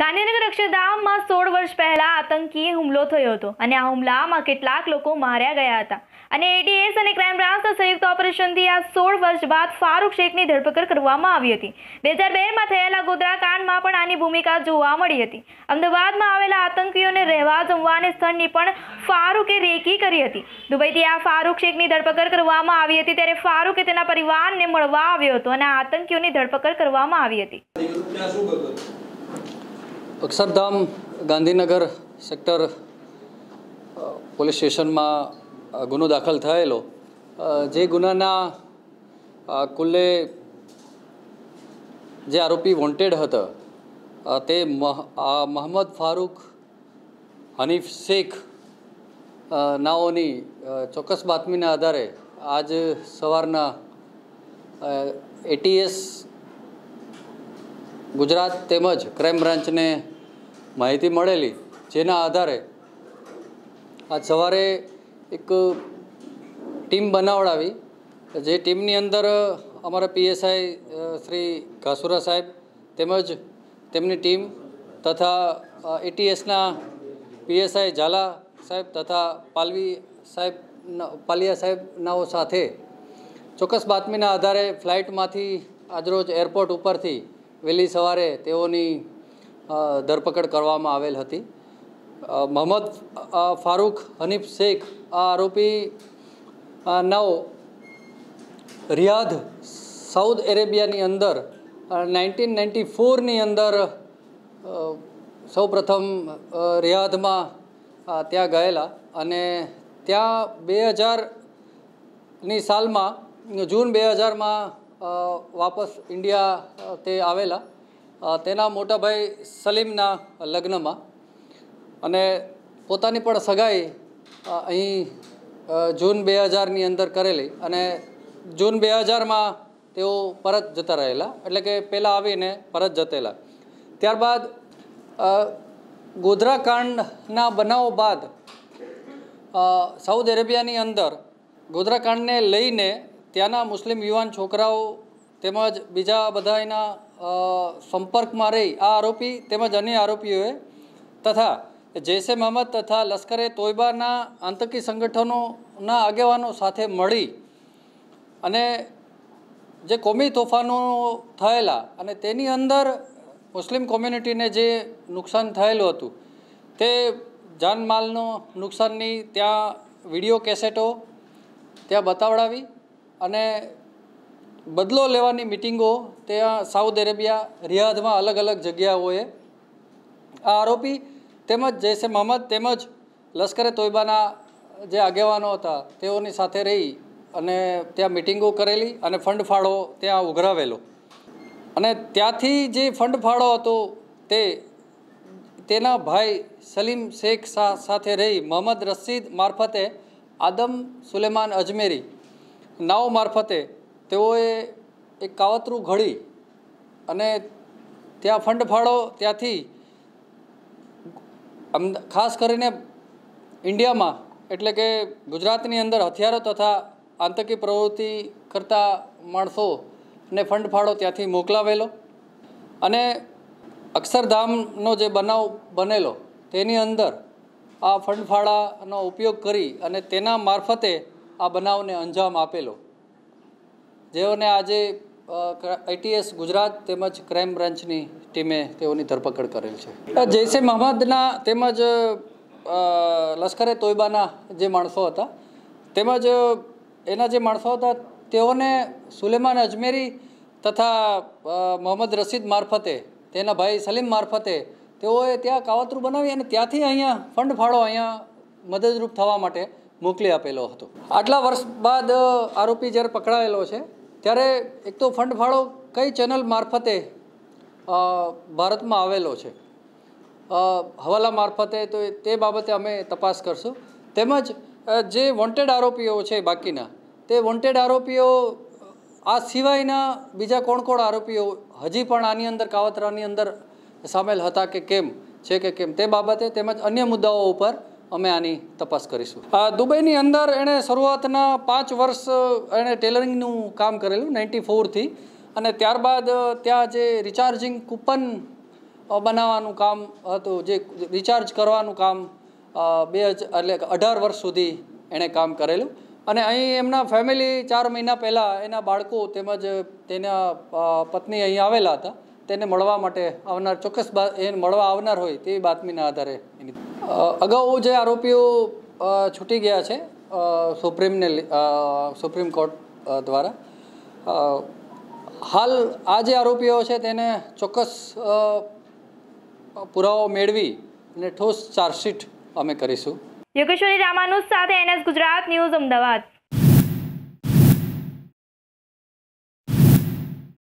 ગાંધીનગર અક્ષરધામમાં સોળ વર્ષ પહેલા આતંકી હુમલો થયો હતો અને આ હુમલામાં કેટલાક લોકો માર્યા ગયા હતા અને એટીએસ અને ક્રાઇમ બ્રાન્ચના સંયુક્ત ઓપરેશનથી આ સોળ વર્ષ બાદ ફારૂક શેખની ધરપકડ કરવામાં આવી હતી બે હજાર બેમાં થયેલા ગોધરાકાંડમાં પણ આની ભૂમિકા જોવા મળી હતી અમદાવાદમાં આવેલા આતંકીઓને રહેવા જમવાને સ્થળની પણ ફારૂકે રેકી કરી હતી દુબઈથી આ ફારૂક શેખની ધરપકડ કરવામાં આવી હતી ત્યારે ફારૂકે તેના પરિવારને મળવા આવ્યો હતો અને આ આતંકીઓની ધરપકડ કરવામાં આવી હતી અક્ષરધામ ગાંધીનગર સેક્ટર પોલીસ સ્ટેશનમાં ગુનો દાખલ થયેલો જે ગુનાના કુલ્લે જે આરોપી વોન્ટેડ હતા તે મોહમ્મદ ફારૂક હનીફ શેખ નાઓની ચોક્કસ બાતમીના આધારે આજ સવારના એટીએસ ગુજરાત તેમજ ક્રાઇમ બ્રાન્ચને માહિતી મળેલી જેના આધારે આજ સવારે એક ટીમ બનાવડાવી જે ટીમની અંદર અમારા પીએસઆઈ શ્રી ઘાસુરા સાહેબ તેમજ તેમની ટીમ તથા એટીએસના પીએસઆઈ ઝાલા સાહેબ તથા પાલવી સાહેબ પાલિયા સાહેબનાઓ સાથે ચોક્કસ બાતમીના આધારે ફ્લાઇટમાંથી આજરોજ એરપોર્ટ ઉપરથી વહેલી સવારે તેઓની ધરપકડ કરવામાં આવેલ હતી મોહમ્મદ ફારૂક હનીફ શેખ આ આરોપી નવ રિયાધ સાઉદ અરેબિયાની અંદર નાઇન્ટીન નાઇન્ટી ફોરની અંદર સૌ પ્રથમ રિયાધમાં ત્યાં ગયેલા અને ત્યાં બે હજારની સાલમાં જૂન બે હજારમાં વાપસ ઇન્ડિયા તે આવેલા તેના મોટાભાઈ સલીમના લગ્નમાં અને પોતાની પણ સગાઈ અહીં જૂન બે હજારની અંદર કરેલી અને જૂન બે હજારમાં તેઓ પરત જતા રહેલા એટલે કે પહેલાં આવીને પરત જતેલા ત્યારબાદ ગોધરાકાંડના બનાવ બાદ સાઉદ અરેબિયાની અંદર ગોધરાકાંડને લઈને ત્યાંના મુસ્લિમ યુવાન છોકરાઓ તેમજ બીજા બધા સંપર્કમાં રહી આ આરોપી તેમજ અન્ય આરોપીઓએ તથા જૈશે મહમદ તથા લશ્કરે તોયબાના આતંકી સંગઠનોના આગેવાનો સાથે મળી અને જે કોમી તોફાનો થયેલા અને તેની અંદર મુસ્લિમ કોમ્યુનિટીને જે નુકસાન થયેલું હતું તે જાનમાલનો નુકસાનની ત્યાં વિડીયો કેસેટો ત્યાં બતાવડાવી અને બદલો લેવાની મિટિંગો ત્યાં સાઉદ અરેબિયા રિયાધમાં અલગ અલગ જગ્યાઓએ આ આરોપી તેમજ જૈશ મહમ્મદ તેમજ લશ્કરે તોયબાના જે આગેવાનો હતા તેઓની સાથે રહી અને ત્યાં મિટિંગો કરેલી અને ફંડ ફાળો ત્યાં ઉઘરાવેલો અને ત્યાંથી જે ફંડ ફાળો હતો તે તેના ભાઈ સલીમ શેખ સાથે રહી મોહમ્મદ રશીદ મારફતે આદમ સુલેમાન અજમેરી નાવ મારફતે તેઓએ એક કાવતરું ઘડી અને ત્યાં ફંડ ફાળો ત્યાંથી ખાસ કરીને ઇન્ડિયામાં એટલે કે ગુજરાતની અંદર હથિયારો તથા આતંકી પ્રવૃત્તિ કરતા માણસોને ફંડ ફાળો ત્યાંથી મોકલાવેલો અને અક્ષરધામનો જે બનાવ બનેલો તેની અંદર આ ફંડફાળાનો ઉપયોગ કરી અને તેના મારફતે આ બનાવને અંજામ આપેલો જેઓને આજે આઈટીએસ ગુજરાત તેમજ ક્રાઇમ બ્રાન્ચની ટીમે તેઓની ધરપકડ કરેલ છે જૈશ મહમ્મદના તેમજ લશ્કરે તોયબાના જે માણસો હતા તેમજ એના જે માણસો હતા તેઓને સુલેમાન અજમેરી તથા મોહમ્મદ રશીદ મારફતે તેના ભાઈ સલીમ મારફતે તેઓએ ત્યાં કાવતરું બનાવી અને ત્યાંથી અહીંયા ફંડ ફાળો અહીંયા મદદરૂપ થવા માટે મોકલી આપેલો હતો આટલા વર્ષ બાદ આરોપી જ્યારે પકડાયેલો છે ત્યારે એક તો ફંડ ફાળો કઈ ચેનલ મારફતે ભારતમાં આવેલો છે હવાલા મારફતે તો તે બાબતે અમે તપાસ કરશું તેમજ જે વોન્ટેડ આરોપીઓ છે બાકીના તે વોન્ટેડ આરોપીઓ આ સિવાયના બીજા કોણ કોણ આરોપીઓ હજી પણ આની અંદર કાવતરાની અંદર સામેલ હતા કે કેમ છે કે કેમ તે બાબતે તેમજ અન્ય મુદ્દાઓ ઉપર અમે આની તપાસ કરીશું આ દુબઈની અંદર એણે શરૂઆતના પાંચ વર્ષ એણે ટેલરિંગનું કામ કરેલું નાઇન્ટી ફોરથી અને ત્યારબાદ ત્યાં જે રિચાર્જિંગ કૂપન બનાવવાનું કામ હતું જે રિચાર્જ કરવાનું કામ બે એટલે અઢાર વર્ષ સુધી એણે કામ કરેલું અને અહીં એમના ફેમિલી ચાર મહિના પહેલાં એના બાળકો તેમજ તેના પત્ની અહીં આવેલા હતા તેને મળવા માટે આવનાર ચોક્કસ એને મળવા આવનાર હોય તેવી બાતમીના આધારે એની અગાઉ જે આરોપીઓ છૂટી ગયા છે સુપ્રીમને સુપ્રીમ કોર્ટ દ્વારા હાલ આ જે આરોપીઓ છે તેને ચોક્કસ પુરાવો મેળવી અને ઠોસ ચાર્જશીટ અમે કરીશું યોગેશ્વરી રામાનુજ સાથે એનએસ ગુજરાત ન્યૂઝ અમદાવાદ